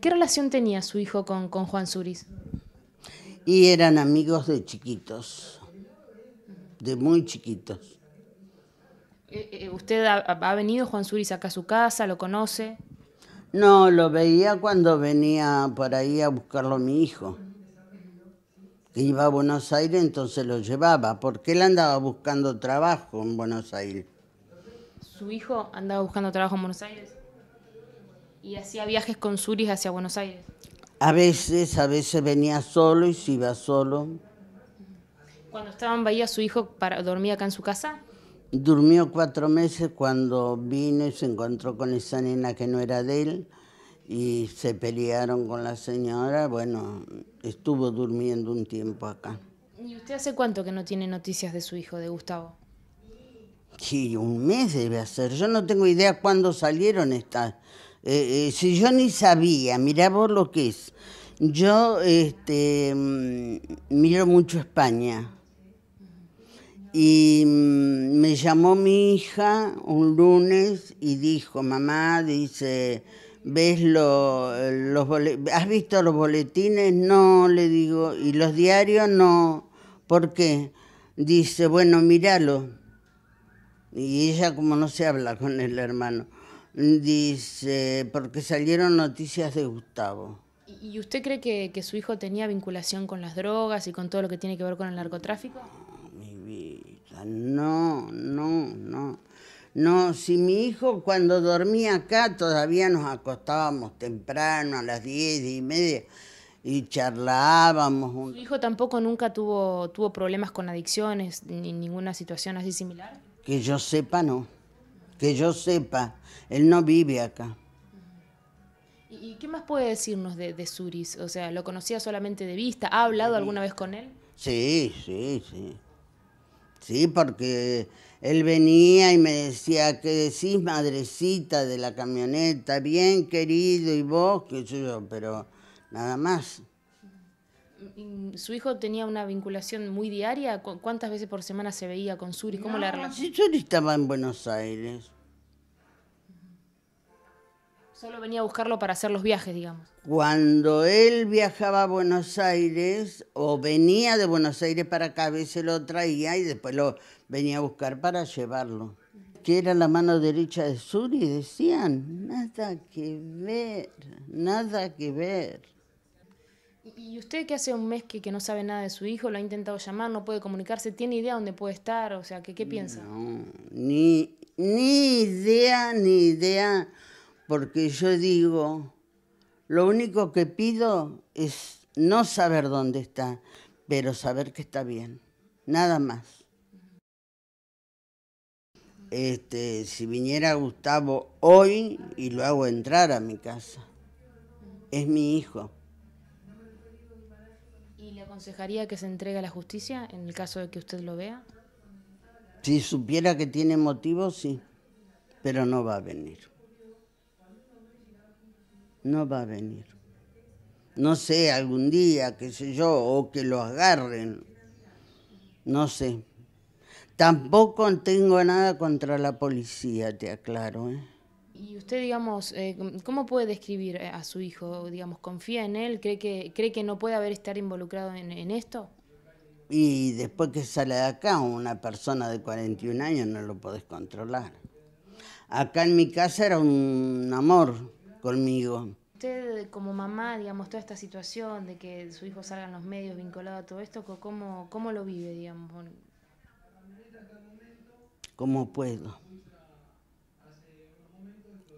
¿Qué relación tenía su hijo con, con Juan Suris? Y eran amigos de chiquitos, de muy chiquitos. Eh, eh, ¿Usted ha, venido Juan Suris acá a su casa? ¿Lo conoce? No, lo veía cuando venía por ahí a buscarlo mi hijo. Que iba a Buenos Aires, entonces lo llevaba, porque él andaba buscando trabajo en Buenos Aires. ¿Su hijo andaba buscando trabajo en Buenos Aires? ¿Y hacía viajes con Suris hacia Buenos Aires? A veces, a veces venía solo y se iba solo. ¿Cuando estaba en Bahía, su hijo para, dormía acá en su casa? Durmió cuatro meses cuando vino y se encontró con esa nena que no era de él y se pelearon con la señora. Bueno, estuvo durmiendo un tiempo acá. ¿Y usted hace cuánto que no tiene noticias de su hijo, de Gustavo? Sí, un mes debe hacer. Yo no tengo idea cuándo salieron estas eh, eh, si yo ni sabía, mirá vos lo que es. Yo este, mm, miro mucho España. Y mm, me llamó mi hija un lunes y dijo, mamá, dice, ¿ves lo, los ¿Has visto los boletines? No, le digo, y los diarios no. ¿Por qué? Dice, bueno, míralo. Y ella como no se habla con el hermano. Dice, porque salieron noticias de Gustavo. ¿Y usted cree que, su hijo tenía vinculación con las drogas y con todo lo que tiene que ver con el narcotráfico? mi vida, no, no, no. No, si mi hijo cuando dormía acá todavía nos acostábamos temprano a las diez y media y charlábamos. ¿Su hijo tampoco nunca tuvo, tuvo problemas con adicciones ni ninguna situación así similar? Que yo sepa, no que yo sepa, él no vive acá. ¿Y qué más puede decirnos de, de O sea, ¿lo conocía solamente de vista? ¿Ha hablado alguna vez con él? Sí, sí, sí. Sí, porque él venía y me decía, ¿qué decís, madrecita de la camioneta? Bien, querido, y vos, qué sé yo, pero nada más su hijo tenía una vinculación muy diaria. ¿Cuántas veces por semana se veía con Suri? ¿Cómo la relación? Suri estaba en Buenos Aires. Solo venía a buscarlo para hacer los viajes, digamos. Cuando él viajaba a Buenos Aires o venía de Buenos Aires para acá, a veces lo traía y después lo venía a buscar para llevarlo. Que era la mano derecha de Suri, decían. Nada que ver, nada que ver. ¿Y usted que hace un mes que, que, no sabe nada de su hijo, lo ha intentado llamar, no puede comunicarse, tiene idea dónde puede estar? O sea, ¿qué, qué piensa? ni, ni idea, ni idea, porque yo digo, lo único que pido es no saber dónde está, pero saber que está bien, nada más. Este, si viniera Gustavo hoy y lo hago entrar a mi casa, es mi hijo ¿Y le aconsejaría que se entregue a la justicia en el caso de que usted lo vea? Si supiera que tiene motivos, sí, pero no va a venir. No va a venir. No sé, algún día, qué sé yo, o que lo agarren. No sé. Tampoco tengo nada contra la policía, te aclaro, ¿eh? Y usted, digamos, eh, ¿cómo puede describir eh, a su hijo? Digamos, ¿confía en él? ¿Cree que, cree que no puede haber estar involucrado en, esto? Y después que sale de acá, una persona de 41 años no lo podés controlar. Acá en mi casa era un amor conmigo. Usted como mamá, digamos, toda esta situación de que su hijo salga en los medios vinculado a todo esto, ¿cómo, cómo lo vive, digamos? ¿Cómo puedo?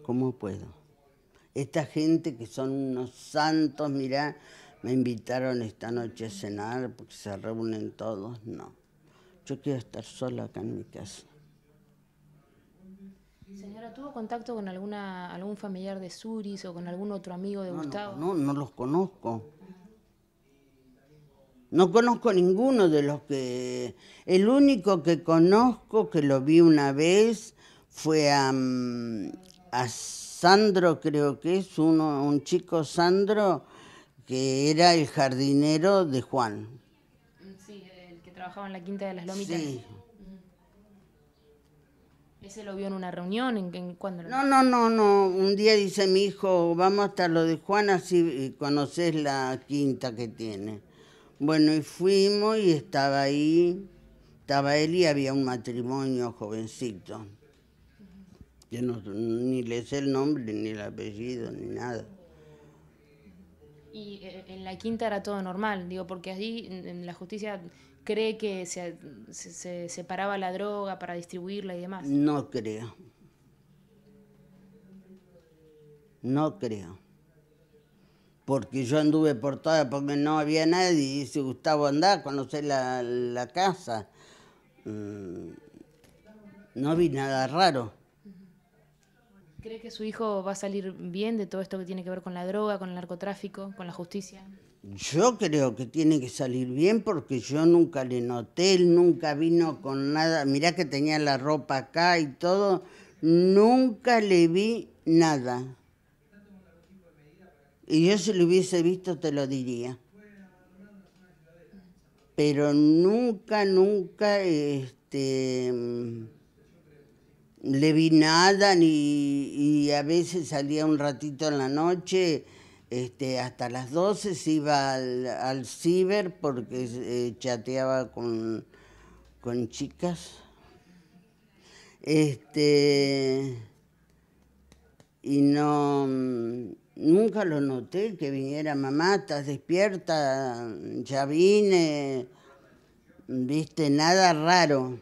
¿Cómo puedo? Esta gente que son unos santos, mirá, me invitaron esta noche a cenar porque se reúnen todos. No, yo quiero estar sola acá en mi casa. Señora, ¿tuvo contacto con alguna, algún familiar de Suris o con algún otro amigo de Gustavo? No, no, no los conozco. No conozco ninguno de los que... El único que conozco, que lo vi una vez, fue a, mm, a Sandro, creo que es uno, un chico Sandro, que era el jardinero de Juan. Sí, el que trabajaba en la quinta de las Lomitas. Sí. ¿Ese lo vio en una reunión? ¿En, No, no, no, no. Un día dice mi hijo, vamos hasta lo de Juan, así conoces la quinta que tiene. Bueno, y fuimos y estaba ahí, estaba él y había un matrimonio jovencito. Yo no, ni le sé el nombre, ni el apellido, ni nada. Y eh, en la quinta era todo normal, digo, porque allí en la justicia cree que se, se, separaba la droga para distribuirla y demás. No creo. No creo. Porque yo anduve por todas porque no había nadie. Y dice Gustavo, andar, conocer la, casa. Mm, no vi nada raro. ¿Cree que su hijo va a salir bien de todo esto que tiene que ver con la droga, con el narcotráfico, con la justicia? Yo creo que tiene que salir bien porque yo nunca le noté, él nunca vino con nada. Mirá que tenía la ropa acá y todo, nunca le vi nada. Y yo si lo hubiese visto te lo diría. Pero nunca, nunca, este le vi nada y, a veces salía un ratito en la noche, este, hasta las 12 se iba al, al ciber porque eh, chateaba con, chicas. Este, y no, nunca lo noté que viniera mamá, estás despierta, ya vine, viste, nada raro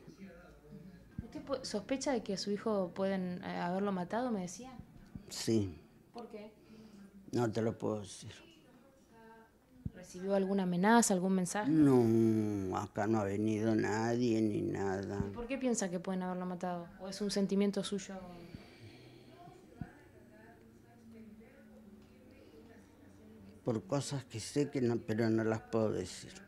sospecha de que a su hijo pueden eh, haberlo matado, me decía? Sí. ¿Por qué? No te lo puedo decir. ¿Recibió alguna amenaza, algún mensaje? No, acá no ha venido nadie ni nada. ¿Y ¿Por qué piensa que pueden haberlo matado? ¿O es un sentimiento suyo? Por cosas que sé que pero no las puedo decir.